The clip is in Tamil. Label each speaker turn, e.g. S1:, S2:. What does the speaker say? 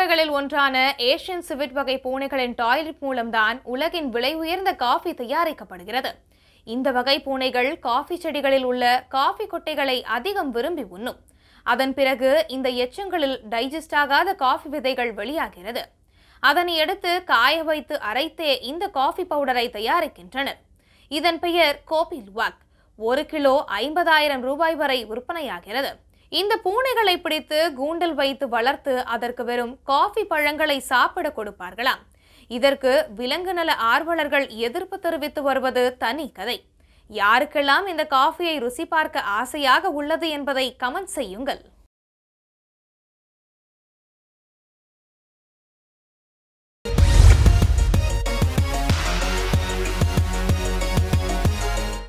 S1: வகைகளில் ஒன்றான ஏஷியன் சிவிட் வகை பூனைகளின் டாய்லெட் மூலம்தான் உலகின் விலை உயர்ந்த காஃபி தயாரிக்கப்படுகிறது இந்த வகை பூனைகள் காஃபி செடிகளில் உள்ள காஃபி கொட்டைகளை அதிகம் விரும்பி உண்ணும் அதன் பிறகு இந்த எச்சங்களில் டைஜஸ்ட் ஆகாத காஃபி விதைகள் வெளியாகிறது அதனை எடுத்து காய வைத்து அரைத்தே இந்த காஃபி பவுடரை தயாரிக்கின்றனர் இதன் பெயர் கோபில் லுவாக் ஒரு கிலோ ஐம்பதாயிரம் ரூபாய் வரை விற்பனையாகிறது இந்த பூனைகளை பிடித்து கூண்டில் வைத்து வளர்த்து அதற்கு வெறும் காஃபி பழங்களை சாப்பிட கொடுப்பார்களாம் இதற்கு விலங்கு நல ஆர்வலர்கள் எதிர்ப்பு தெரிவித்து வருவது தனி கதை யாருக்கெல்லாம் இந்த காஃபியை ருசி பார்க்க ஆசையாக உள்ளது என்பதை கமெண்ட் செய்யுங்கள்